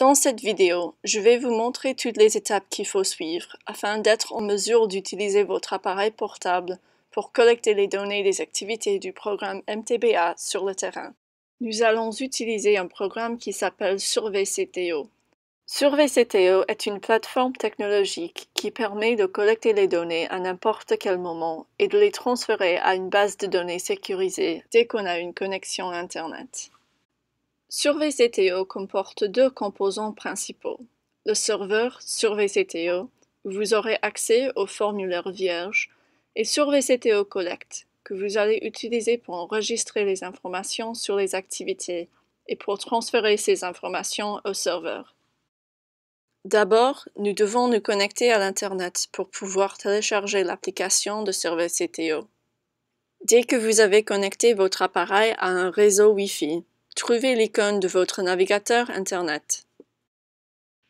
Dans cette vidéo, je vais vous montrer toutes les étapes qu'il faut suivre afin d'être en mesure d'utiliser votre appareil portable pour collecter les données des activités du programme MTBA sur le terrain. Nous allons utiliser un programme qui s'appelle SurveyCTO. SurveyCTO est une plateforme technologique qui permet de collecter les données à n'importe quel moment et de les transférer à une base de données sécurisée dès qu'on a une connexion Internet. SurveyCTO comporte deux composants principaux. Le serveur SurveyCTO, où vous aurez accès au formulaire vierge et SurveyCTO Collect, que vous allez utiliser pour enregistrer les informations sur les activités et pour transférer ces informations au serveur. D'abord, nous devons nous connecter à l'Internet pour pouvoir télécharger l'application de SurveyCTO. Dès que vous avez connecté votre appareil à un réseau Wi-Fi, trouvez l'icône de votre navigateur Internet.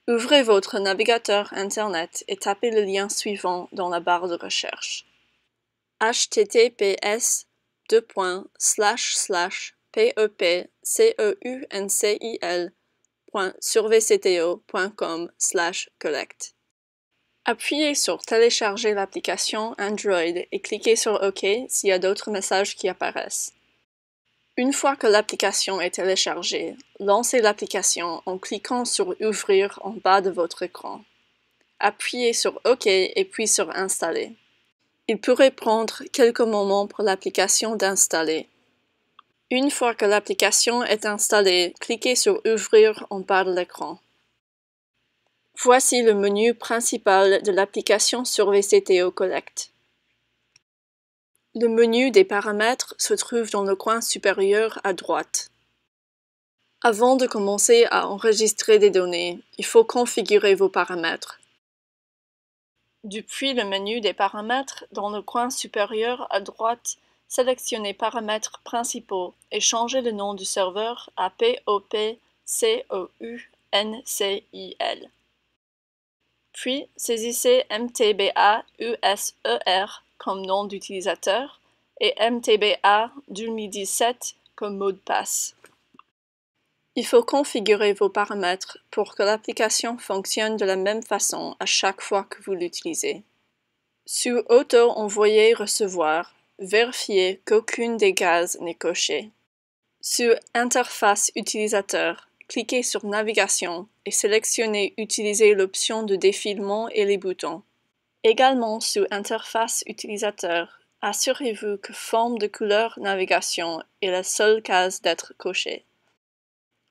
Ouvrez votre navigateur Internet et tapez le lien suivant dans la barre de recherche https collect. Appuyez sur Télécharger l'application Android et cliquez sur OK s'il y a d'autres messages qui apparaissent. Une fois que l'application est téléchargée, lancez l'application en cliquant sur Ouvrir en bas de votre écran. Appuyez sur OK et puis sur Installer. Il pourrait prendre quelques moments pour l'application d'installer. Une fois que l'application est installée, cliquez sur Ouvrir en bas de l'écran. Voici le menu principal de l'application sur VCTO Collect. Le menu des paramètres se trouve dans le coin supérieur à droite. Avant de commencer à enregistrer des données, il faut configurer vos paramètres. Depuis le menu des paramètres, dans le coin supérieur à droite, sélectionnez Paramètres principaux et changez le nom du serveur à POPCOUNCIL. Puis saisissez MTBA comme nom d'utilisateur et MTBA 2017 comme mot de passe. Il faut configurer vos paramètres pour que l'application fonctionne de la même façon à chaque fois que vous l'utilisez. Sur Auto-envoyer-recevoir, vérifiez qu'aucune des cases n'est cochée. Sur Interface utilisateur, cliquez sur Navigation et sélectionnez Utiliser l'option de défilement et les boutons. Également sous interface utilisateur, assurez-vous que Forme de couleur navigation est la seule case d'être cochée.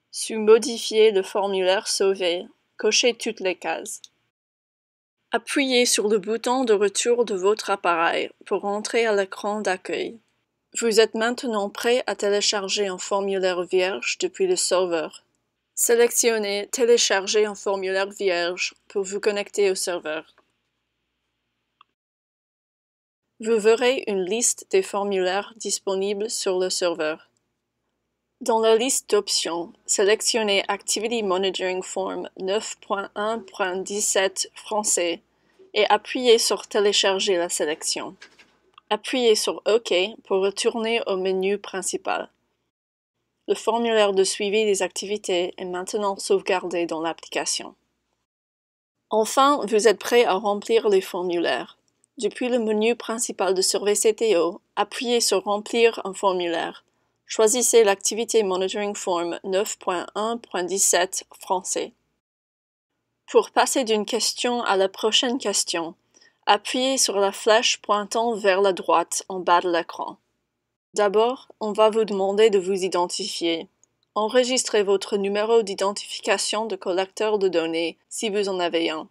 Sous Modifier le formulaire sauvé, cochez toutes les cases. Appuyez sur le bouton de retour de votre appareil pour entrer à l'écran d'accueil. Vous êtes maintenant prêt à télécharger un formulaire vierge depuis le serveur. Sélectionnez Télécharger un formulaire vierge pour vous connecter au serveur. Vous verrez une liste des formulaires disponibles sur le serveur. Dans la liste d'options, sélectionnez Activity Monitoring Form 9.1.17 français et appuyez sur Télécharger la sélection. Appuyez sur OK pour retourner au menu principal. Le formulaire de suivi des activités est maintenant sauvegardé dans l'application. Enfin, vous êtes prêt à remplir les formulaires. Depuis le menu principal de CTO, appuyez sur Remplir un formulaire. Choisissez l'activité Monitoring Form 9.1.17 français. Pour passer d'une question à la prochaine question, appuyez sur la flèche pointant vers la droite en bas de l'écran. D'abord, on va vous demander de vous identifier. Enregistrez votre numéro d'identification de collecteur de données si vous en avez un.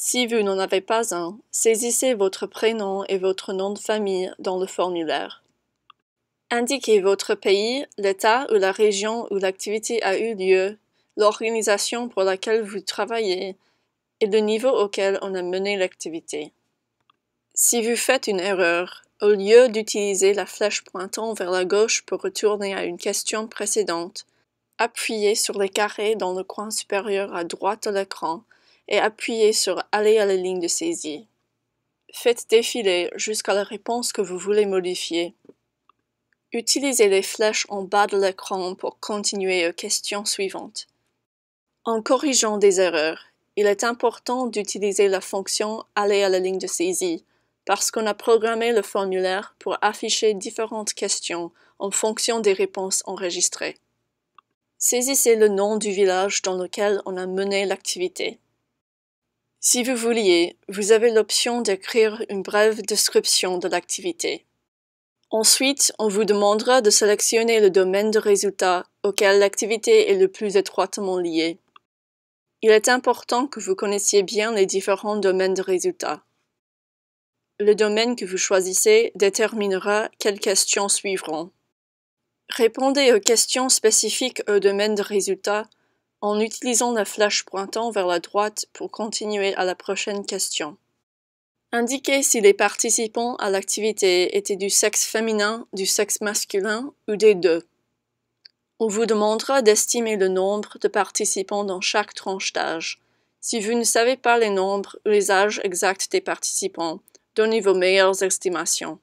Si vous n'en avez pas un, saisissez votre prénom et votre nom de famille dans le formulaire. Indiquez votre pays, l'État ou la région où l'activité a eu lieu, l'organisation pour laquelle vous travaillez et le niveau auquel on a mené l'activité. Si vous faites une erreur, au lieu d'utiliser la flèche pointant vers la gauche pour retourner à une question précédente, appuyez sur les carrés dans le coin supérieur à droite de l'écran et appuyez sur Aller à la ligne de saisie. Faites défiler jusqu'à la réponse que vous voulez modifier. Utilisez les flèches en bas de l'écran pour continuer aux questions suivantes. En corrigeant des erreurs, il est important d'utiliser la fonction Aller à la ligne de saisie parce qu'on a programmé le formulaire pour afficher différentes questions en fonction des réponses enregistrées. Saisissez le nom du village dans lequel on a mené l'activité. Si vous vouliez, vous avez l'option d'écrire une brève description de l'activité. Ensuite, on vous demandera de sélectionner le domaine de résultat auquel l'activité est le plus étroitement liée. Il est important que vous connaissiez bien les différents domaines de résultats. Le domaine que vous choisissez déterminera quelles questions suivront. Répondez aux questions spécifiques au domaine de résultat en utilisant la flèche pointant vers la droite pour continuer à la prochaine question. Indiquez si les participants à l'activité étaient du sexe féminin, du sexe masculin ou des deux. On vous demandera d'estimer le nombre de participants dans chaque tranche d'âge. Si vous ne savez pas les nombres ou les âges exacts des participants, donnez vos meilleures estimations.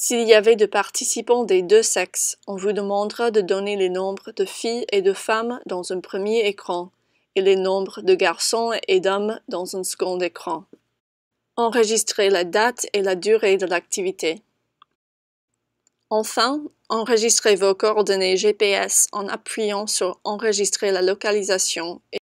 S'il y avait de participants des deux sexes, on vous demandera de donner les nombres de filles et de femmes dans un premier écran et les nombres de garçons et d'hommes dans un second écran. Enregistrez la date et la durée de l'activité. Enfin, enregistrez vos coordonnées GPS en appuyant sur Enregistrer la localisation